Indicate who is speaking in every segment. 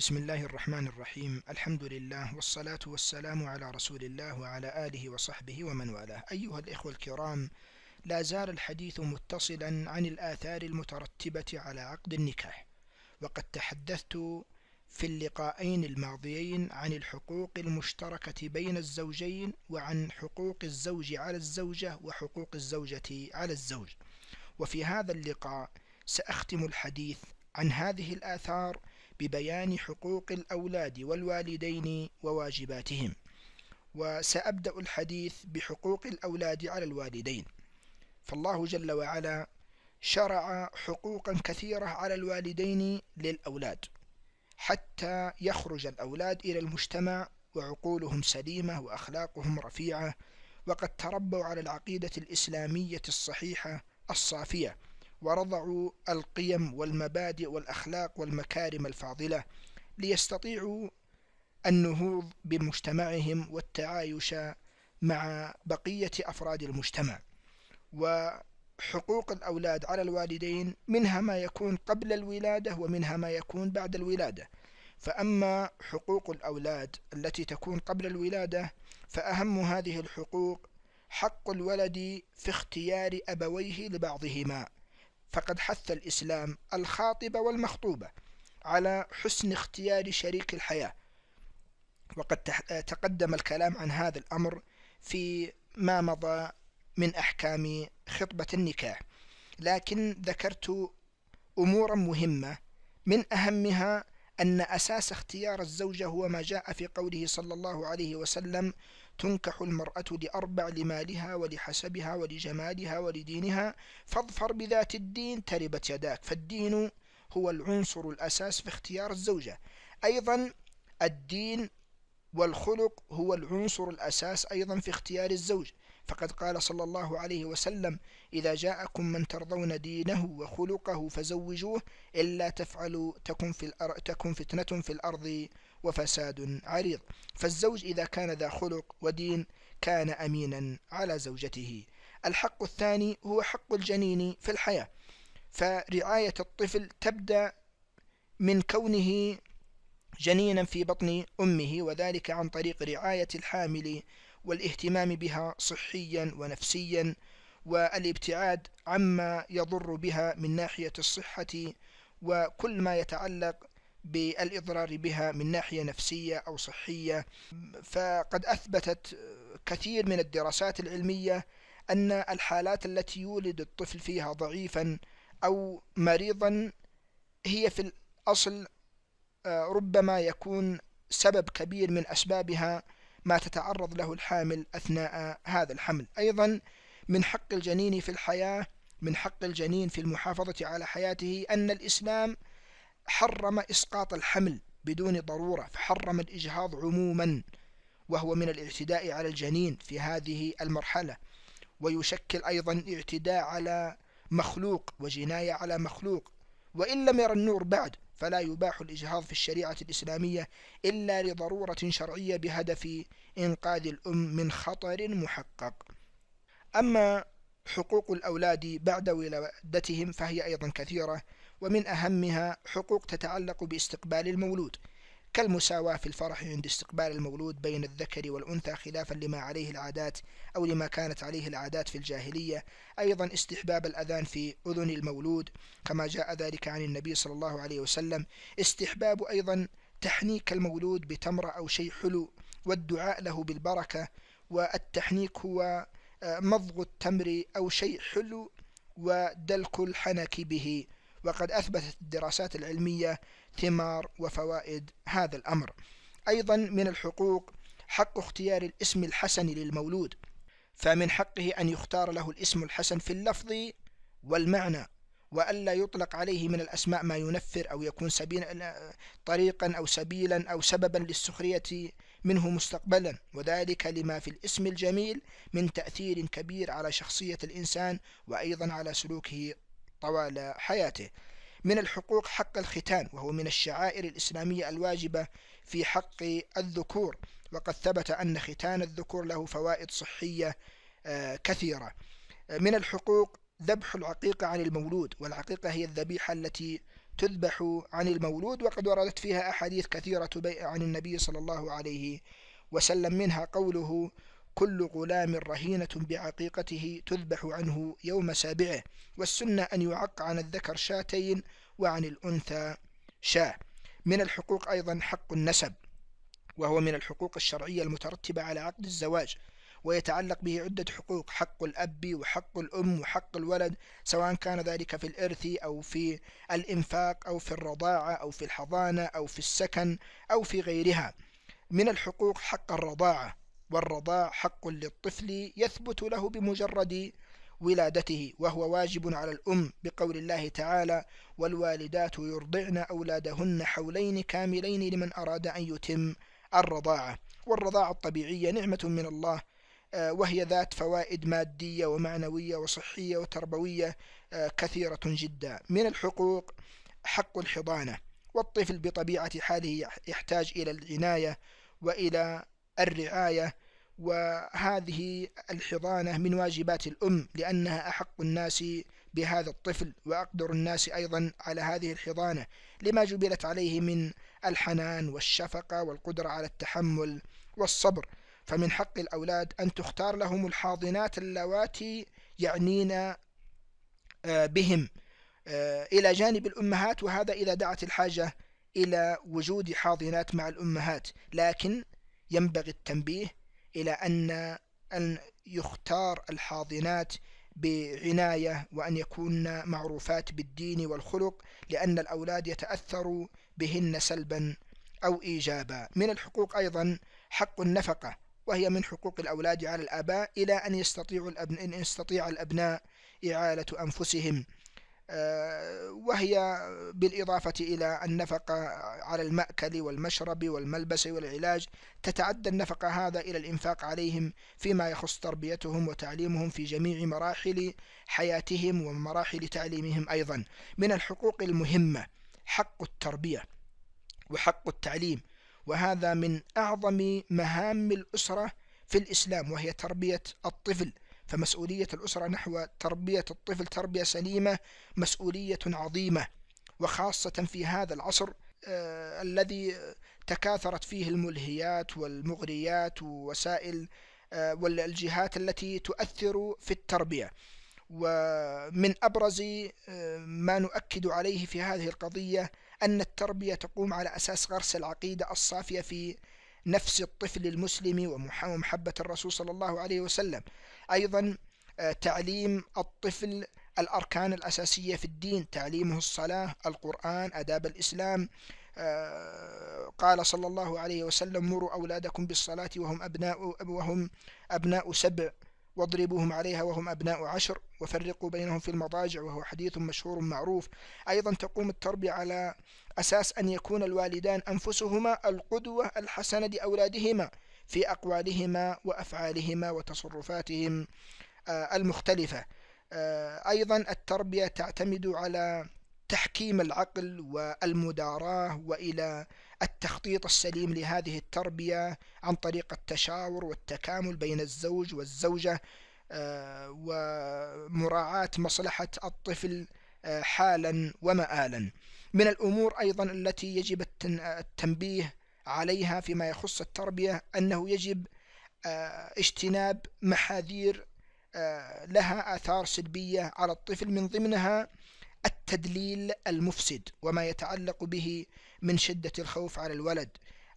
Speaker 1: بسم الله الرحمن الرحيم الحمد لله والصلاة والسلام على رسول الله وعلى آله وصحبه ومن والاه أيها الإخوة الكرام لا زال الحديث متصلا عن الآثار المترتبة على عقد النكاح وقد تحدثت في اللقاءين الماضيين عن الحقوق المشتركة بين الزوجين وعن حقوق الزوج على الزوجة وحقوق الزوجة على الزوج وفي هذا اللقاء سأختم الحديث عن هذه الآثار ببيان حقوق الأولاد والوالدين وواجباتهم وسأبدأ الحديث بحقوق الأولاد على الوالدين فالله جل وعلا شرع حقوقا كثيرة على الوالدين للأولاد حتى يخرج الأولاد إلى المجتمع وعقولهم سليمة وأخلاقهم رفيعة وقد تربوا على العقيدة الإسلامية الصحيحة الصافية ورضعوا القيم والمبادئ والأخلاق والمكارم الفاضلة ليستطيعوا النهوض بمجتمعهم والتعايش مع بقية أفراد المجتمع وحقوق الأولاد على الوالدين منها ما يكون قبل الولادة ومنها ما يكون بعد الولادة فأما حقوق الأولاد التي تكون قبل الولادة فأهم هذه الحقوق حق الولد في اختيار أبويه لبعضهما فقد حث الإسلام الخاطب والمخطوبة على حسن اختيار شريك الحياة وقد تقدم الكلام عن هذا الأمر في ما مضى من أحكام خطبة النكاح لكن ذكرت أمورا مهمة من أهمها أن أساس اختيار الزوجة هو ما جاء في قوله صلى الله عليه وسلم تنكح المرأة لأربع لمالها ولحسبها ولجمالها ولدينها فاظفر بذات الدين تربت يداك فالدين هو العنصر الأساس في اختيار الزوجة أيضا الدين والخلق هو العنصر الأساس أيضا في اختيار الزوج فقد قال صلى الله عليه وسلم إذا جاءكم من ترضون دينه وخلقه فزوجوه إلا تفعلوا تكن, في الأر... تكن فتنة في الأرض وفساد عريض فالزوج إذا كان ذا خلق ودين كان أمينا على زوجته الحق الثاني هو حق الجنين في الحياة فرعاية الطفل تبدأ من كونه جنينا في بطن أمه وذلك عن طريق رعاية الحامل والاهتمام بها صحيا ونفسيا والابتعاد عما يضر بها من ناحية الصحة وكل ما يتعلق بالإضرار بها من ناحية نفسية أو صحية فقد أثبتت كثير من الدراسات العلمية أن الحالات التي يولد الطفل فيها ضعيفا أو مريضا هي في الأصل آه، ربما يكون سبب كبير من أسبابها ما تتعرض له الحامل أثناء هذا الحمل أيضا من حق الجنين في الحياة من حق الجنين في المحافظة على حياته أن الإسلام حرم إسقاط الحمل بدون ضرورة فحرم الإجهاض عموما وهو من الاعتداء على الجنين في هذه المرحلة ويشكل أيضا اعتداء على مخلوق وجناية على مخلوق وإن لم ير النور بعد فلا يباح الإجهاض في الشريعة الإسلامية إلا لضرورة شرعية بهدف إنقاذ الأم من خطر محقق أما حقوق الأولاد بعد ولادتهم فهي أيضا كثيرة ومن أهمها حقوق تتعلق باستقبال المولود كالمساواة في الفرح عند استقبال المولود بين الذكر والأنثى خلافا لما عليه العادات أو لما كانت عليه العادات في الجاهلية أيضا استحباب الأذان في أذن المولود كما جاء ذلك عن النبي صلى الله عليه وسلم استحباب أيضا تحنيك المولود بتمرة أو شيء حلو والدعاء له بالبركة والتحنيك هو آه، مضغ التمر أو شيء حلو ودلك الحنك به وقد أثبتت الدراسات العلمية ثمار وفوائد هذا الأمر أيضا من الحقوق حق اختيار الاسم الحسن للمولود فمن حقه أن يختار له الاسم الحسن في اللفظ والمعنى وألا يطلق عليه من الأسماء ما ينفر أو يكون سبيلا طريقا أو سبيلا أو سببا للسخرية منه مستقبلا وذلك لما في الاسم الجميل من تأثير كبير على شخصية الإنسان وأيضا على سلوكه طوال حياته من الحقوق حق الختان وهو من الشعائر الإسلامية الواجبة في حق الذكور وقد ثبت أن ختان الذكور له فوائد صحية آه، كثيرة من الحقوق ذبح العقيقة عن المولود والعقيقة هي الذبيحة التي تذبح عن المولود وقد وردت فيها أحاديث كثيرة عن النبي صلى الله عليه وسلم منها قوله كل غلام رهينة بعقيقته تذبح عنه يوم سابعه والسنة أن يعق عن الذكر شاتين وعن الأنثى شاة من الحقوق أيضا حق النسب وهو من الحقوق الشرعية المترتبة على عقد الزواج ويتعلق به عدة حقوق حق الأب وحق الأم وحق الولد سواء كان ذلك في الإرث أو في الإنفاق أو في الرضاعة أو في الحضانة أو في السكن أو في غيرها من الحقوق حق الرضاعة والرضاع حق للطفل يثبت له بمجرد ولادته وهو واجب على الأم بقول الله تعالى والوالدات يرضعن أولادهن حولين كاملين لمن أراد أن يتم الرضاعة والرضاعة الطبيعية نعمة من الله آه، وهي ذات فوائد مادية ومعنوية وصحية وتربوية آه، كثيرة جدا من الحقوق حق الحضانة والطفل بطبيعة حاله يحتاج إلى العناية وإلى الرعاية وهذه الحضانة من واجبات الأم لأنها أحق الناس بهذا الطفل وأقدر الناس أيضا على هذه الحضانة لما جبلت عليه من الحنان والشفقة والقدرة على التحمل والصبر فمن حق الأولاد أن تختار لهم الحاضنات اللواتي يعنين آه، بهم آه، إلى جانب الأمهات وهذا إذا دعت الحاجة إلى وجود حاضنات مع الأمهات لكن ينبغي التنبيه إلى أن أن يختار الحاضنات بعناية وأن يكون معروفات بالدين والخلق لأن الأولاد يتأثروا بهن سلبا أو إيجابا من الحقوق أيضا حق النفقة وهي من حقوق الأولاد على الآباء إلى أن يستطيع الأبن... إن يستطيع الأبناء إعالة أنفسهم وهي بالإضافة إلى النفقة على المأكل والمشرب والملبس والعلاج تتعدى النفقة هذا إلى الإنفاق عليهم فيما يخص تربيتهم وتعليمهم في جميع مراحل حياتهم ومراحل تعليمهم أيضا من الحقوق المهمة حق التربية وحق التعليم وهذا من أعظم مهام الأسرة في الإسلام وهي تربية الطفل فمسؤولية الأسرة نحو تربية الطفل تربية سليمة مسؤولية عظيمة وخاصة في هذا العصر آه الذي تكاثرت فيه الملهيات والمغريات ووسائل آه والجهات التي تؤثر في التربية ومن أبرز آه ما نؤكد عليه في هذه القضية أن التربية تقوم على أساس غرس العقيدة الصافية في نفس الطفل المسلم ومحبة الرسول صلى الله عليه وسلم أيضا آه، تعليم الطفل الأركان الأساسية في الدين تعليمه الصلاة القرآن أداب الإسلام آه، قال صلى الله عليه وسلم مروا أولادكم بالصلاة وهم أبناء وهم أبناء سبع واضربوهم عليها وهم أبناء عشر وفرقوا بينهم في المضاجع وهو حديث مشهور معروف أيضا تقوم التربية على أساس أن يكون الوالدان أنفسهما القدوة الحسنة لأولادهما في أقوالهما وأفعالهما وتصرفاتهم آه، المختلفة آه، أيضا التربية تعتمد على تحكيم العقل والمداراة وإلى التخطيط السليم لهذه التربية عن طريق التشاور والتكامل بين الزوج والزوجة آه، ومراعاة مصلحة الطفل آه، حالا ومآلا من الأمور أيضا التي يجب التنبيه عليها فيما يخص التربية أنه يجب آه، اجتناب محاذير لها آثار سلبية على الطفل من ضمنها التدليل المفسد وما يتعلق به من شدة الخوف على الولد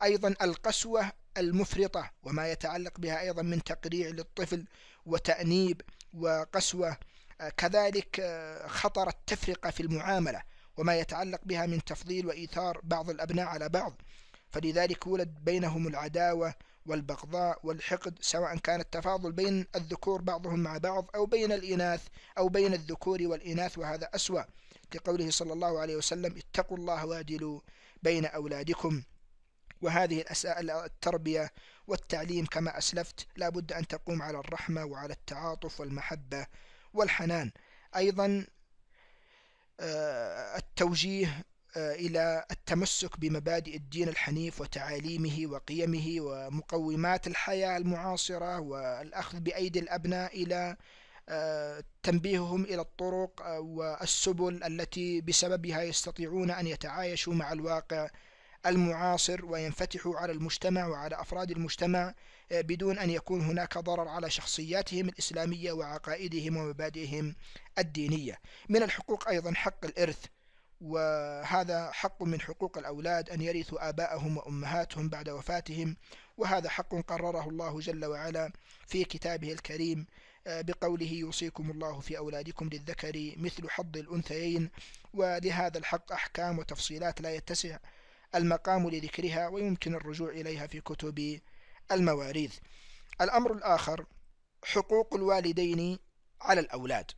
Speaker 1: أيضا القسوة المفرطة وما يتعلق بها أيضا من تقريع للطفل وتأنيب وقسوة آه، كذلك آه، خطر التفرقة في المعاملة وما يتعلق بها من تفضيل وإيثار بعض الأبناء على بعض فلذلك ولد بينهم العداوة والبغضاء والحقد سواء كان التفاضل بين الذكور بعضهم مع بعض أو بين الإناث أو بين الذكور والإناث وهذا أسوأ لقوله صلى الله عليه وسلم اتقوا الله وادلوا بين أولادكم وهذه التربية والتعليم كما أسلفت لا بد أن تقوم على الرحمة وعلى التعاطف والمحبة والحنان أيضا آه، التوجيه آه، إلى التمسك بمبادئ الدين الحنيف وتعاليمه وقيمه ومقومات الحياة المعاصرة والأخذ بأيدي الأبناء إلى آه، تنبيههم إلى الطرق آه، والسبل التي بسببها يستطيعون أن يتعايشوا مع الواقع المعاصر وينفتحوا على المجتمع وعلى أفراد المجتمع بدون أن يكون هناك ضرر على شخصياتهم الإسلامية وعقائدهم ومبادئهم الدينية من الحقوق أيضا حق الإرث وهذا حق من حقوق الأولاد أن يرثوا آباءهم وأمهاتهم بعد وفاتهم وهذا حق قرره الله جل وعلا في كتابه الكريم آه، بقوله يوصيكم الله في أولادكم للذكر مثل حظ الأنثيين ولهذا الحق أحكام وتفصيلات لا يتسع المقام لذكرها ويمكن الرجوع إليها في كتب المواريث الأمر الآخر حقوق الوالدين على الأولاد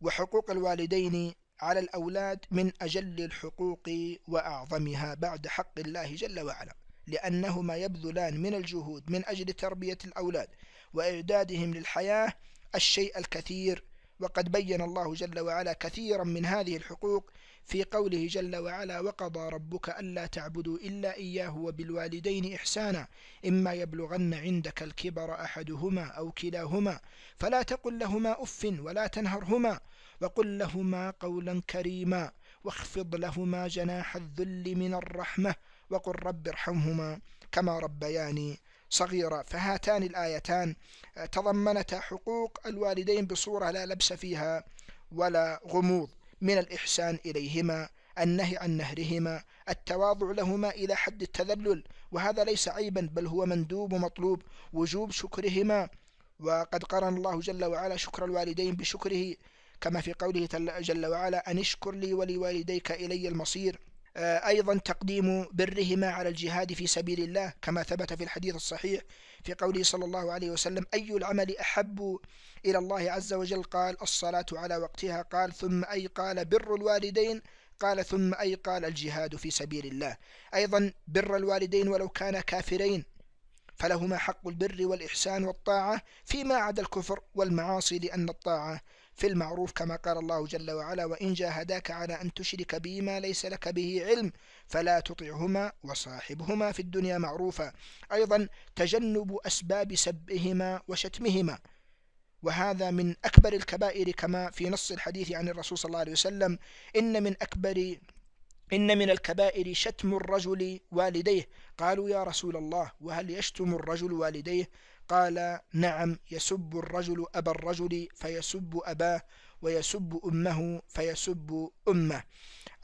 Speaker 1: وحقوق الوالدين على الأولاد من أجل الحقوق وأعظمها بعد حق الله جل وعلا لأنهما يبذلان من الجهود من أجل تربية الأولاد وإعدادهم للحياة الشيء الكثير وقد بين الله جل وعلا كثيرا من هذه الحقوق في قوله جل وعلا وقضى ربك ألا تعبدوا إلا إياه وبالوالدين إحسانا إما يبلغن عندك الكبر أحدهما أو كلاهما فلا تقل لهما أف ولا تنهرهما وقل لهما قولا كريما واخفض لهما جناح الذل من الرحمة وقل رب ارحمهما كما ربياني صغيرة فهاتان الآيتان آه، تضمنتا حقوق الوالدين بصورة لا لبس فيها ولا غموض من الإحسان إليهما النهي عن نهرهما التواضع لهما إلى حد التذلل وهذا ليس عيبا بل هو مندوب ومطلوب وجوب شكرهما وقد قرن الله جل وعلا شكر الوالدين بشكره كما في قوله جل وعلا أن اشكر لي ولوالديك إلي المصير آه، أيضا تقديم برهما على الجهاد في سبيل الله كما ثبت في الحديث الصحيح في قوله صلى الله عليه وسلم أي العمل أحب إلى الله عز وجل قال الصلاة على وقتها قال ثم أي قال بر الوالدين قال ثم أي قال الجهاد في سبيل الله أيضا بر الوالدين ولو كان كافرين فلهما حق البر والإحسان والطاعة فيما عدا الكفر والمعاصي لأن الطاعة في المعروف كما قال الله جل وعلا وإن جاهداك على أن تشرك بما ليس لك به علم فلا تطعهما وصاحبهما في الدنيا معروفا أيضا تجنب أسباب سبهما وشتمهما وهذا من أكبر الكبائر كما في نص الحديث عن الرسول صلى الله عليه وسلم إن من أكبر إن من الكبائر شتم الرجل والديه قالوا يا رسول الله وهل يشتم الرجل والديه قال نعم يسب الرجل أبا الرجل فيسب أباه ويسب أمه فيسب أمه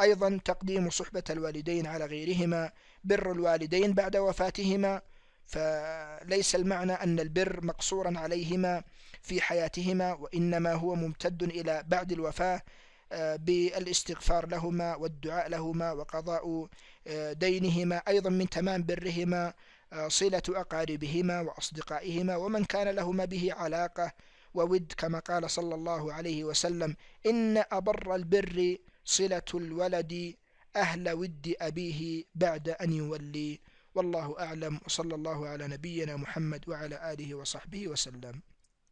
Speaker 1: أيضا تقديم صحبة الوالدين على غيرهما بر الوالدين بعد وفاتهما فليس المعنى أن البر مقصورا عليهما في حياتهما وإنما هو ممتد إلى بعد الوفاة آه، بالاستغفار لهما والدعاء لهما وقضاء آه، دينهما أيضا من تمام برهما صلة أقاربهما وأصدقائهما ومن كان لهما به علاقة وود كما قال صلى الله عليه وسلم إن أبر البر صلة الولد أهل ود أبيه بعد أن يولي والله أعلم وصلى الله على نبينا محمد وعلى آله وصحبه وسلم